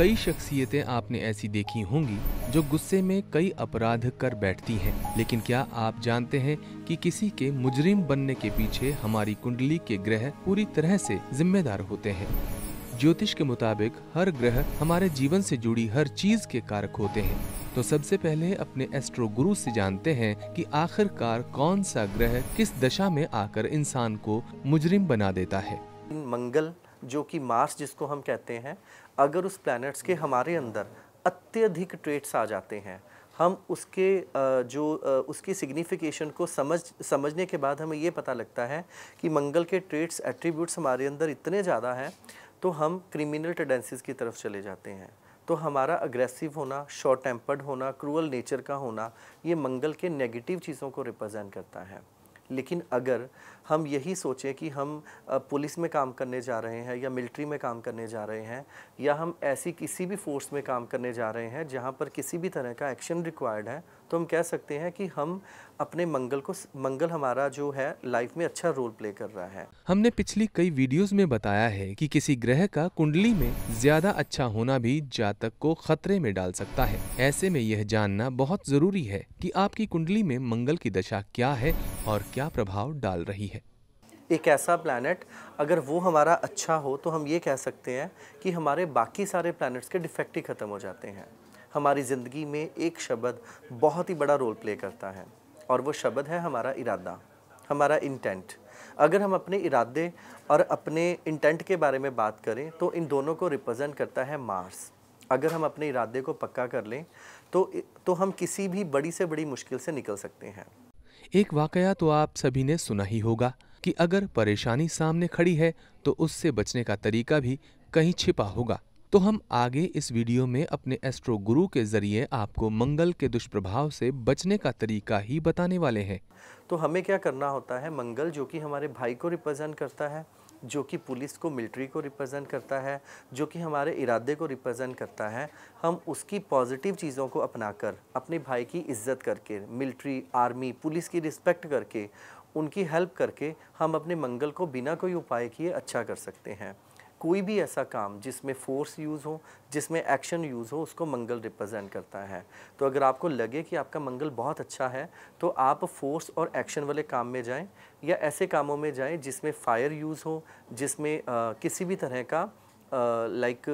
कई शख्सियतें आपने ऐसी देखी होंगी जो गुस्से में कई अपराध कर बैठती हैं लेकिन क्या आप जानते हैं कि किसी के मुजरिम बनने के पीछे हमारी कुंडली के ग्रह पूरी तरह से जिम्मेदार होते हैं ज्योतिष के मुताबिक हर ग्रह हमारे जीवन से जुड़ी हर चीज के कारक होते हैं तो सबसे पहले अपने एस्ट्रो गुरु से जानते हैं कि आखिरकार कौन सा ग्रह किस दशा में आकर इंसान को मुजरिम बना देता है मंगल जो कि मार्स जिसको हम कहते हैं अगर उस प्लैनेट्स के हमारे अंदर अत्यधिक ट्रेट्स आ जाते हैं हम उसके जो उसकी सिग्निफिकेशन को समझ समझने के बाद हमें ये पता लगता है कि मंगल के ट्रेट्स एट्रीब्यूट्स हमारे अंदर इतने ज़्यादा हैं तो हम क्रिमिनल टेंडेंसीज की तरफ चले जाते हैं तो हमारा अग्रेसिव होना शॉर्ट टेम्पर्ड होना क्रूअल नेचर का होना ये मंगल के नेगेटिव चीज़ों को रिप्रेजेंट करता है लेकिन अगर हम यही सोचें कि हम पुलिस में काम करने जा रहे हैं या मिलिट्री में काम करने जा रहे हैं या हम ऐसी किसी भी फोर्स में काम करने जा रहे हैं जहाँ पर किसी भी तरह का एक्शन रिक्वायर्ड है तो हम कह सकते हैं कि हम अपने मंगल को मंगल हमारा जो है लाइफ में अच्छा रोल प्ले कर रहा है हमने पिछली कई वीडियोस में बताया है कि किसी ग्रह का कुंडली में ज्यादा अच्छा होना भी जातक को खतरे में डाल सकता है ऐसे में यह जानना बहुत जरूरी है कि आपकी कुंडली में मंगल की दशा क्या है और क्या प्रभाव डाल रही है एक ऐसा प्लानट अगर वो हमारा अच्छा हो तो हम ये कह सकते हैं कि हमारे बाकी सारे प्लानट्स के डिफेक्ट ही खत्म हो जाते हैं हमारी ज़िंदगी में एक शब्द बहुत ही बड़ा रोल प्ले करता है और वो शब्द है हमारा इरादा हमारा इंटेंट अगर हम अपने इरादे और अपने इंटेंट के बारे में बात करें तो इन दोनों को रिप्रेजेंट करता है मार्स अगर हम अपने इरादे को पक्का कर लें तो तो हम किसी भी बड़ी से बड़ी मुश्किल से निकल सकते हैं एक वाकया तो आप सभी ने सुना ही होगा कि अगर परेशानी सामने खड़ी है तो उससे बचने का तरीका भी कहीं छिपा होगा तो हम आगे इस वीडियो में अपने एस्ट्रो गुरु के ज़रिए आपको मंगल के दुष्प्रभाव से बचने का तरीका ही बताने वाले हैं तो हमें क्या करना होता है मंगल जो कि हमारे भाई को रिप्रेजेंट करता है जो कि पुलिस को मिलिट्री को रिप्रेजेंट करता है जो कि हमारे इरादे को रिप्रेजेंट करता है हम उसकी पॉजिटिव चीज़ों को अपनाकर अपने भाई की इज्जत करके मिलिट्री आर्मी पुलिस की रिस्पेक्ट करके उनकी हेल्प करके हम अपने मंगल को बिना कोई उपाय किए अच्छा कर सकते हैं कोई भी ऐसा काम जिसमें फोर्स यूज़ हो जिसमें एक्शन यूज़ हो उसको मंगल रिप्रेजेंट करता है तो अगर आपको लगे कि आपका मंगल बहुत अच्छा है तो आप फोर्स और एक्शन वाले काम में जाएं या ऐसे कामों में जाएं जिसमें फायर यूज़ हो जिसमें आ, किसी भी तरह का लाइक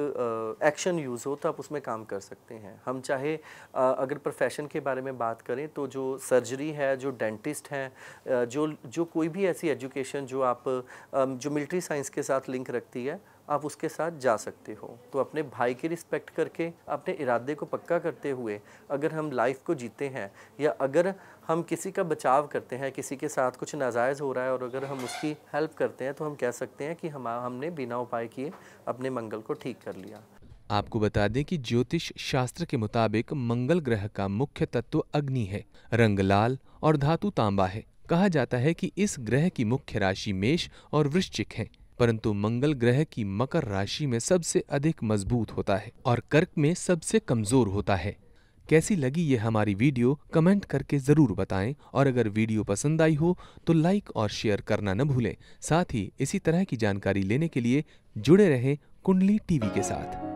एक्शन यूज़ हो तो आप उसमें काम कर सकते हैं हम चाहे uh, अगर प्रोफेशन के बारे में बात करें तो जो सर्जरी है जो डेंटिस्ट हैं जो जो कोई भी ऐसी एजुकेशन जो आप uh, जो मिलिट्री साइंस के साथ लिंक रखती है आप उसके साथ जा सकते हो तो अपने भाई की रिस्पेक्ट करके अपने इरादे को पक्का करते हुए अगर हम लाइफ को जीते हैं या अगर हम किसी का बचाव करते हैं किसी के साथ कुछ नाजायज़ हो रहा है और अगर हम उसकी हेल्प करते हैं तो हम कह सकते हैं कि हम हमने बिना उपाय किए अपने मंगल को ठीक कर लिया आपको बता दें कि ज्योतिष शास्त्र के मुताबिक मंगल ग्रह का मुख्य तत्व अग्नि है रंग लाल और धातु तांबा है कहा जाता है कि इस ग्रह की मुख्य राशि मेष और वृश्चिक है परंतु मंगल ग्रह की मकर राशि में सबसे अधिक मजबूत होता है और कर्क में सबसे कमजोर होता है कैसी लगी ये हमारी वीडियो कमेंट करके ज़रूर बताएं और अगर वीडियो पसंद आई हो तो लाइक और शेयर करना न भूलें साथ ही इसी तरह की जानकारी लेने के लिए जुड़े रहें कुंडली टीवी के साथ